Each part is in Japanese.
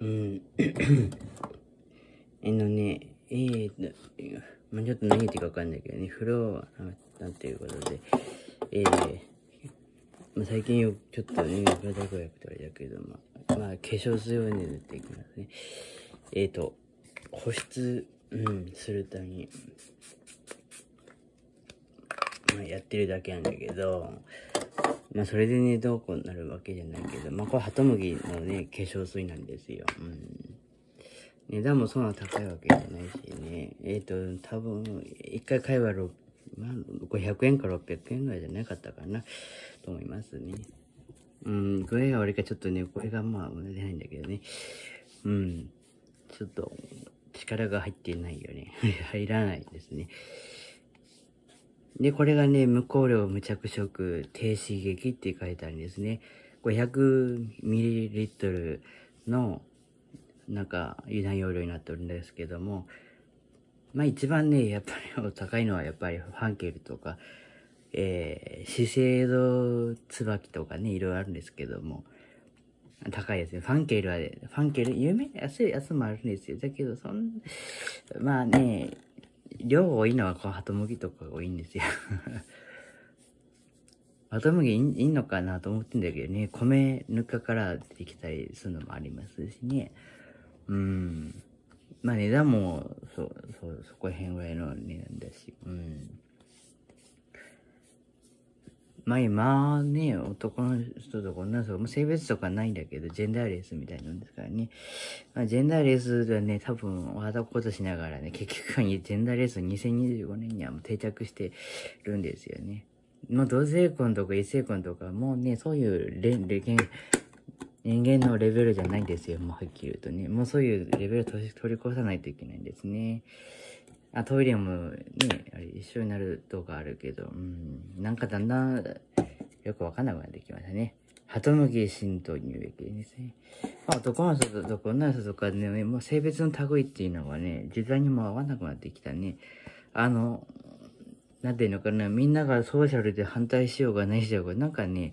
うん。えのね、えーと、まあ、ちょっと何言ってかわかんないけどね、フロアなんていうことで、えー、まあ、最近よちょっとね、ブラザークやっだけど、まあ、まあ、化粧水をね、塗っていきますね。えーと、保湿、うん、するために、まあ、やってるだけなんだけど、まあ、それでね、どうこうなるわけじゃないけど、まあ、これ、ハトムギのね、化粧水なんですよ。うん。値段もそんな高いわけじゃないしね。えっ、ー、と、多分、一回買えば6、まあ、500円か600円ぐらいじゃなかったかな、と思いますね。うん、具合が俺がちょっとね、これがまあ、同出ないんだけどね。うん、ちょっと、力が入ってないよね。入らないですね。で、これがね、無香料無着色低刺激って書いてあるんですね。500ml の、なんか、油断容量になってるんですけども、まあ一番ね、やっぱり高いのはやっぱりファンケルとか、えー、資生堂椿とかね、いろいろあるんですけども、高いですね。ファンケルは、ファンケル、有名、安いやつもあるんですよ。だけど、そん、まあね、量多いのはこう、ハトムギとかが多いんですよハトムギいいのかなと思ってんだけどね、米ぬかから出てきたりするのもありますしね。うん。まあ値段も、そそう、そこら辺ぐらいの値段だし、うん。まあ、まあね、男の人と女の人も性別とかないんだけど、ジェンダーレスみたいなんですからね。まあ、ジェンダーレスはね、多分、お肌ことしながらね、結局はジェンダーレス2025年にはもう定着してるんですよね。もう同性婚とか異性婚とか、もうね、そういう連、連、人間のレベルじゃないんですよ。もうはっきり言うとね。もうそういうレベルを取り越さないといけないんですね。あトイレもね、一緒になるとかあるけど、うん、なんかだんだんよくわかんなくなってきましたね。鳩麦浸透乳液ですね。まあ、男の人と女の人とかね、もう性別の類っていうのがね、時代にも合わなくなってきたね。あの、なんていうのかな、みんながソーシャルで反対しようがないしようが、なんかね、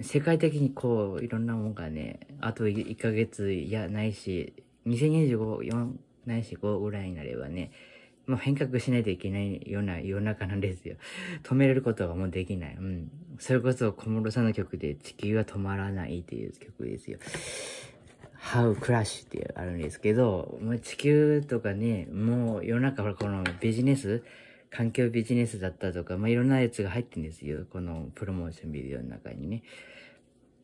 世界的にこう、いろんなもんがね、あと1ヶ月いやないし、2025、ないし5ぐらいになればね、もう変革しないといけないような世の中なんですよ。止めれることはもうできない。うん。それこそ小室さんの曲で地球は止まらないっていう曲ですよ。How Crash ってあるんですけど、もう地球とかね、もう世の中はこのビジネス、環境ビジネスだったとか、まあ、いろんなやつが入ってんですよ。このプロモーションビデオの中にね。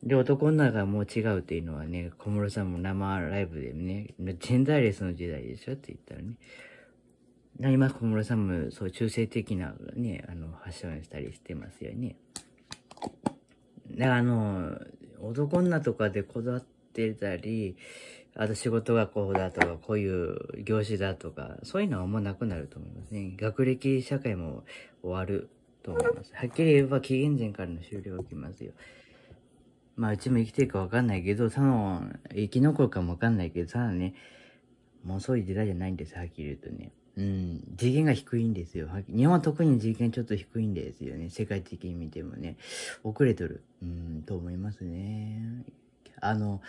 で、男の中がもう違うっていうのはね、小室さんも生ライブでね、ジェンダーレスの時代でしょって言ったらね。今、小室さんもそう、中性的なね、あの、ファッションしたりしてますよね。だあの、男女とかでこだわってたり、あと仕事がこうだとか、こういう業種だとか、そういうのはもうなくなると思いますね。学歴社会も終わると思います。はっきり言えば紀元前からの終了がきますよ。まあ、うちも生きてるかわかんないけど、その、生き残るかもわかんないけど、さロね、もうそういう時代じゃないんです、はっきり言うとね。うん、次元が低いんですよ。日本は特に次元ちょっと低いんですよね。世界的に見てもね。遅れとる。うん、と思いますね。あの、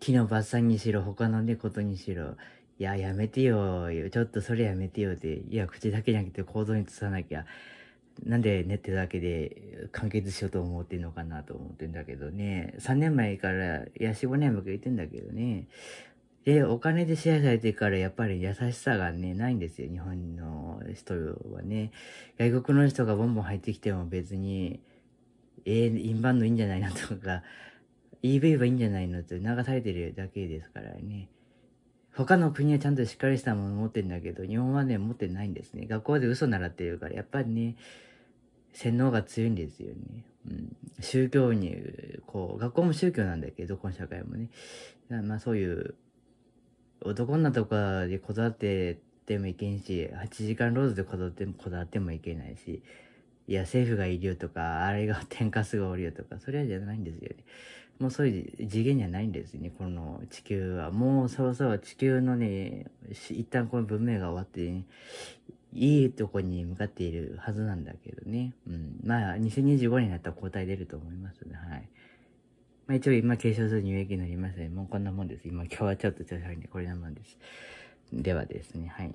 木の伐採にしろ、他のね、ことにしろ、いや、やめてよ、ちょっとそれやめてよって、いや、口だけじゃなくて行動に移さなきゃ。なんで寝てるだけで完結しようと思ってんのかなと思ってんだけどね。3年前から、いや、4、5年前から言ってんだけどね。で、お金で支配されてからやっぱり優しさがね、ないんですよ。日本の人はね。外国の人がボンボン入ってきても別に、えー、インバウンドいいんじゃないのとか、EV はいいんじゃないのって流されてるだけですからね。他の国はちゃんとしっかりしたもの持ってんだけど、日本はね、持ってないんですね。学校で嘘習ってるから、やっぱりね、洗脳が強いんですよね。うん、宗教に、こう、学校も宗教なんだけど、この社会もね。まあそういう、男のとかでこだわっててもいけんし、8時間労働でこだわってもこだわってもいけないし、いや、政府がいるよとか、あれが天下すがおるよとか、それじゃないんですよね。もうそういう次元じゃないんですね、この地球は。もうそろそろ地球のね、一旦この文明が終わって、ね、いいとこに向かっているはずなんだけどね。うん。まあ、2025になったら交代出ると思いますね。はい。まあ一応今継承する乳液になりますね。もうこんなもんです。今今日はちょっと調子悪いんで、これなもんです。ではですね、はい。